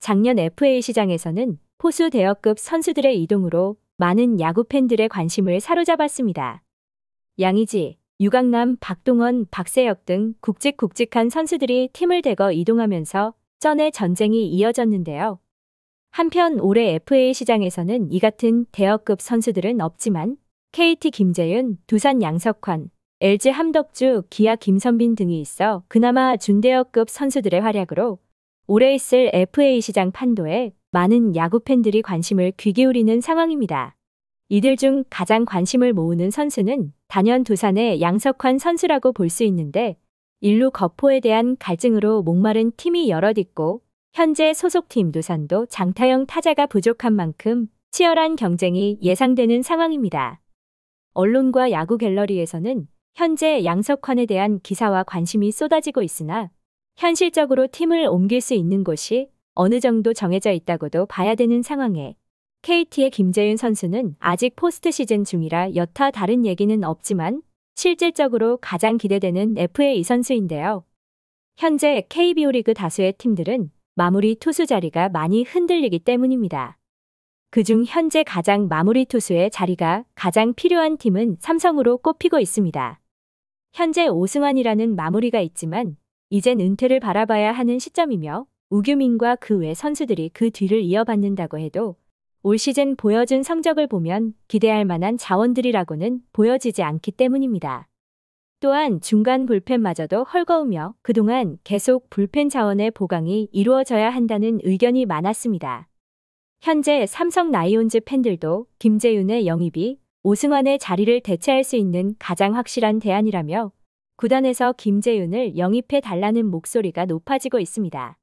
작년 FA 시장에서는 포수 대역급 선수들의 이동으로 많은 야구 팬들의 관심을 사로잡았습니다. 양이지, 유강남, 박동원, 박세혁 등 굵직굵직한 선수들이 팀을 대거 이동하면서 쩐의 전쟁이 이어졌는데요. 한편 올해 FA 시장에서는 이 같은 대역급 선수들은 없지만 KT 김재윤, 두산 양석환, LG 함덕주, 기아 김선빈 등이 있어 그나마 준대역급 선수들의 활약으로 올해 있을 FA 시장 판도에 많은 야구 팬들이 관심을 귀 기울이는 상황입니다. 이들 중 가장 관심을 모으는 선수는 단연 두산의 양석환 선수라고 볼 수 있는데 일루 거포에 대한 갈증으로 목마른 팀이 여럿 있고 현재 소속팀 두산도 장타형 타자가 부족한 만큼 치열한 경쟁이 예상되는 상황입니다. 언론과 야구 갤러리에서는 현재 양석환에 대한 기사와 관심이 쏟아지고 있으나 현실적으로 팀을 옮길 수 있는 곳이 어느 정도 정해져 있다고도 봐야 되는 상황에 KT의 김재윤 선수는 아직 포스트 시즌 중이라 여타 다른 얘기는 없지만 실질적으로 가장 기대되는 FA 선수인데요. 현재 KBO 리그 다수의 팀들은 마무리 투수 자리가 많이 흔들리기 때문입니다. 그 중 현재 가장 마무리 투수의 자리가 가장 필요한 팀은 삼성으로 꼽히고 있습니다. 현재 오승환이라는 마무리가 있지만 이젠 은퇴를 바라봐야 하는 시점이며 우규민과 그 외 선수들이 그 뒤를 이어받는다고 해도 올 시즌 보여준 성적을 보면 기대할 만한 자원들이라고는 보여지지 않기 때문입니다. 또한 중간 불펜마저도 헐거우며 그동안 계속 불펜 자원의 보강이 이루어져야 한다는 의견이 많았습니다. 현재 삼성 나이온즈 팬들도 김재윤의 영입이 오승환의 자리를 대체할 수 있는 가장 확실한 대안이라며 구단에서 김재윤을 영입해 달라는 목소리가 높아지고 있습니다.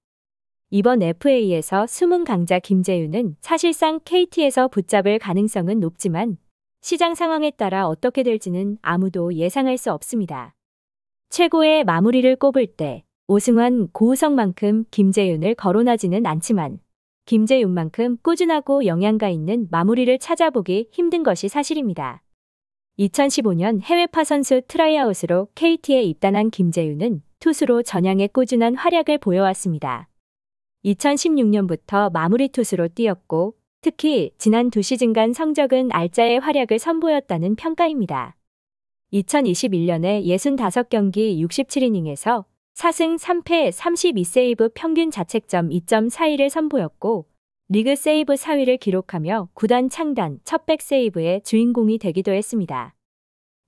이번 FA에서 숨은 강자 김재윤은 사실상 KT에서 붙잡을 가능성은 높지만 시장 상황에 따라 어떻게 될지는 아무도 예상할 수 없습니다. 최고의 마무리를 꼽을 때 오승환, 고우성만큼 김재윤을 거론하지는 않지만 김재윤만큼 꾸준하고 영향가 있는 마무리를 찾아보기 힘든 것이 사실입니다. 2015년 해외 파선수 트라이아웃으로 KT에 입단한 김재윤은 투수로 전향에 꾸준한 활약을 보여왔습니다. 2016년부터 마무리 투수로 뛰었고 특히 지난 두 시즌간 성적은 알짜의 활약을 선보였다는 평가입니다. 2021년에 65경기 67이닝에서 4승 3패 32세이브 평균 자책점 2.41을 선보였고 리그 세이브 4위를 기록하며 구단 창단 첫 백 세이브의 주인공이 되기도 했습니다.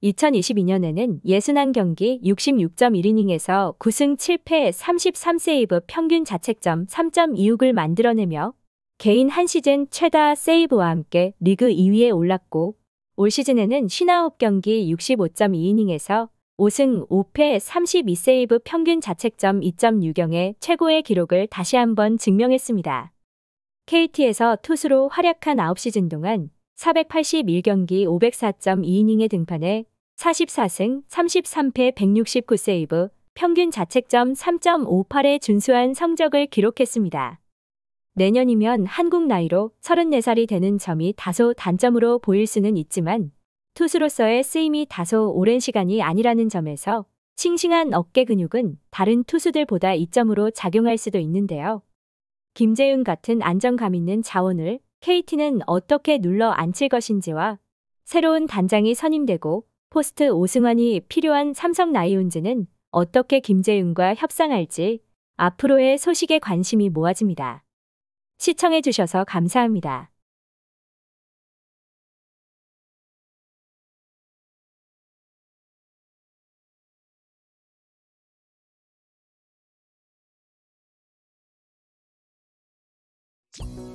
2022년에는 61경기 66.1이닝에서 9승 7패 33세이브 평균 자책점 3.26을 만들어내며 개인 한 시즌 최다 세이브와 함께 리그 2위에 올랐고 올 시즌에는 59경기 65.2이닝에서 5승 5패 32세이브 평균 자책점 2.6경의 최고의 기록을 다시 한번 증명했습니다. KT에서 투수로 활약한 9시즌 동안 481경기 504.2이닝에 등판해 44승 33패 169세이브 평균 자책점 3.58의 준수한 성적을 기록했습니다. 내년이면 한국 나이로 34살이 되는 점이 다소 단점으로 보일 수는 있지만 투수로서의 쓰임이 다소 오랜 시간이 아니라는 점에서 싱싱한 어깨 근육은 다른 투수들보다 이점으로 작용할 수도 있는데요. 김재윤 같은 안정감 있는 자원을 KT는 어떻게 눌러 앉힐 것인지와 새로운 단장이 선임되고 포스트 오승환이 필요한 삼성 라이온즈는 어떻게 김재윤과 협상할지 앞으로의 소식에 관심이 모아집니다. 시청해주셔서 감사합니다. you